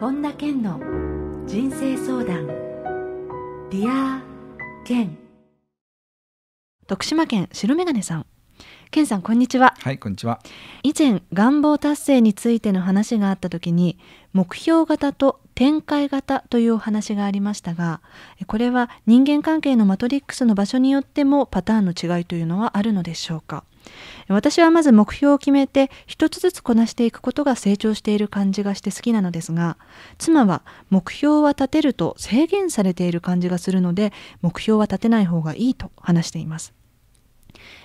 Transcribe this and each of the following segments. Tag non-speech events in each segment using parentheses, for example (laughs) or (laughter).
本田健の人生相談ディア健徳島県白眼鏡さん健さんこんにちははいこんにちは以前願望達成についての話があった時に目標型と展開型というお話がありましたがこれは人間関係のマトリックスの場所によってもパターンの違いというのはあるのでしょうか私はまず目標を決めて一つずつこなしていくことが成長している感じがして好きなのですが妻は目標は立てると制限されている感じがするので目標は立てない方がいいと話しています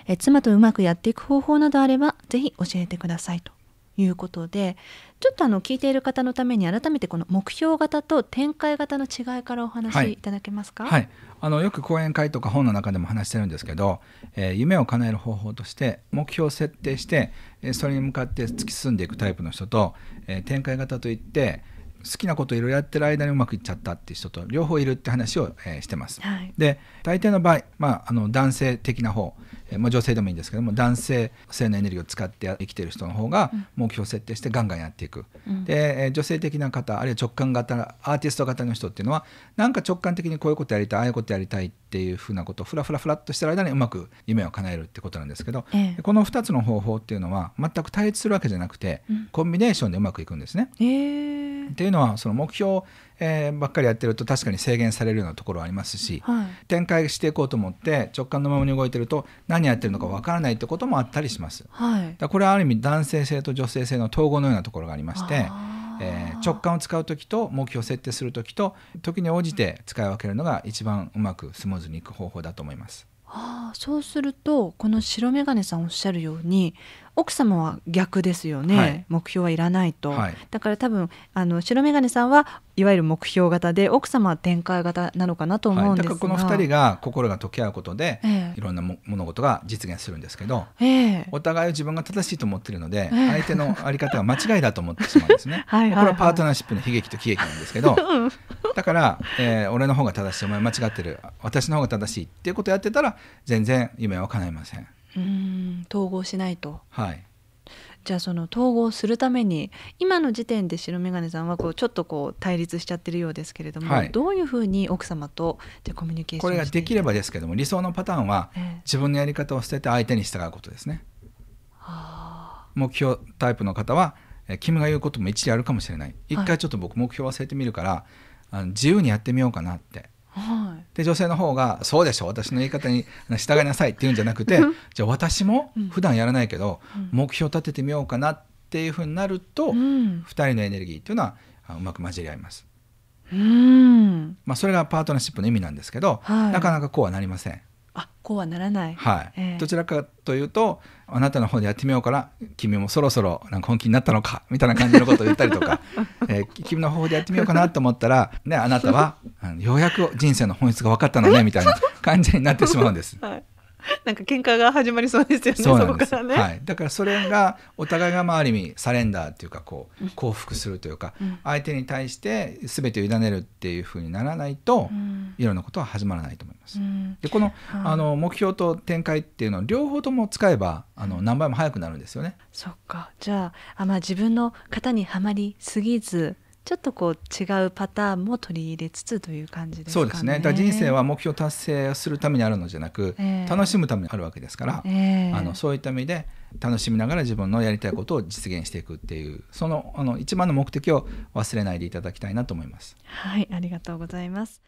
え妻とうまくやっていく方法などあればぜひ教えてくださいということでちょっとあの聞いている方のために改めてこの目標型と展開型の違いからお話しいただけますか、はい、はい、あのよく講演会とか本の中でも話してるんですけど、えー、夢を叶える方法として目標を設定して、えー、それに向かって突き進んでいくタイプの人と、えー、展開型といって好きなこといろいろやってる間にうまくいっちゃったっていう人と両方いるって話を、えー、してます。はい、で大抵の場合、まあ、あの男性的な方、まあ、女性でもいいんですけども男性性のエネルギーを使って生きてる人の方が目標を設定してガンガンやっていく、うん、で女性的な方あるいは直感型アーティスト型の人っていうのはなんか直感的にこういうことやりたいああいうことやりたいっていうふうなことをふらふらふらっとしてる間にうまく夢を叶えるってことなんですけど、ええ、この2つの方法っていうのは全く対立するわけじゃなくて、コンビネーションでうまくいくんですね。えーっていうのはその目標、えー、ばっかりやってると確かに制限されるようなところはありますし、はい、展開していこうと思って直感のままに動いてると何やってるのかわからないってこともあったりします。はい、だこれはある意味男性性と女性性の統合のようなところがありまして。えー、直感を使う時と目標を設定する時と時に応じて使い分けるのが一番うまくスムーズにいく方法だと思います。そうするとこの白眼鏡さんおっしゃるように奥様は逆ですよね、はい、目標はいらないと、はい、だから多分あの白眼鏡さんはいわゆる目標型で奥様は展開型なのかなと思うんですが、はい、この2人が心が溶け合うことで、えー、いろんな物事が実現するんですけど、えー、お互いを自分が正しいと思ってるので、えー、相手の在り方が間違いだと思ってしまうんですね。(laughs) はいはいはい、これはパートナーシップの悲劇と喜劇なんですけど、うん、だから、えー、俺の方が正しいお前間違ってる私の方が正しいっていうことやってたら全然夢は叶いませんうん統合しないとはいじゃあその統合するために今の時点で白眼鏡さんはこうちょっとこう対立しちゃってるようですけれども、はい、どういうふうに奥様とでコミュニケーションこれができればですけども理想のパターンは、えー、自分のやり方を捨てて相手に従うことですね。目標タイプの方はえ君が言うことも一理あるかもしれない一回ちょっと僕目標忘れてみるから、はあの自由にやってみようかなって。はい、で女性の方が「そうでしょ私の言い方に従いなさい」って言うんじゃなくてじゃあ私も普段やらないけど、目標立ててみようかなっていうふうになると、うん、2人のエネルギーっていうのはうまく混じり合います。うんまあ、それがパートナーシップの意味なんですけど、はい、なかなかこうはなりません。こうはならない、はいえー、どちらかというとあなたの方でやってみようから君もそろそろなんか本気になったのかみたいな感じのことを言ったりとか、(laughs) えー、君の方でやってみようかなと思ったら、ね、あなたはようやく人生の本質が分かったのねみたいな感じになってしまうんです。(laughs) はい (laughs) なんか喧嘩が始まりそうですよねそこからね、はい、だからそれがお互いがまあある意味サレンダーっていうかこう降伏するというか、うん、相手に対してすべてを委ねるっていうふうにならないと、うん、いろんなことは始まらないと思います。うん、でこの,、あの目標と展開っていうのは両方とも使えばあの何倍も早くなるんですよね。そっかじゃああ、まあ、自分の型にはまりすぎずちょっとこう違うパターンも取り入れつつという感じですね。そうですね。だ人生は目標達成するためにあるのじゃなく、えー、楽しむためにあるわけですから、えー、あのそういった意味で楽しみながら自分のやりたいことを実現していくっていうそのあの一番の目的を忘れないでいただきたいなと思います。はい、ありがとうございます。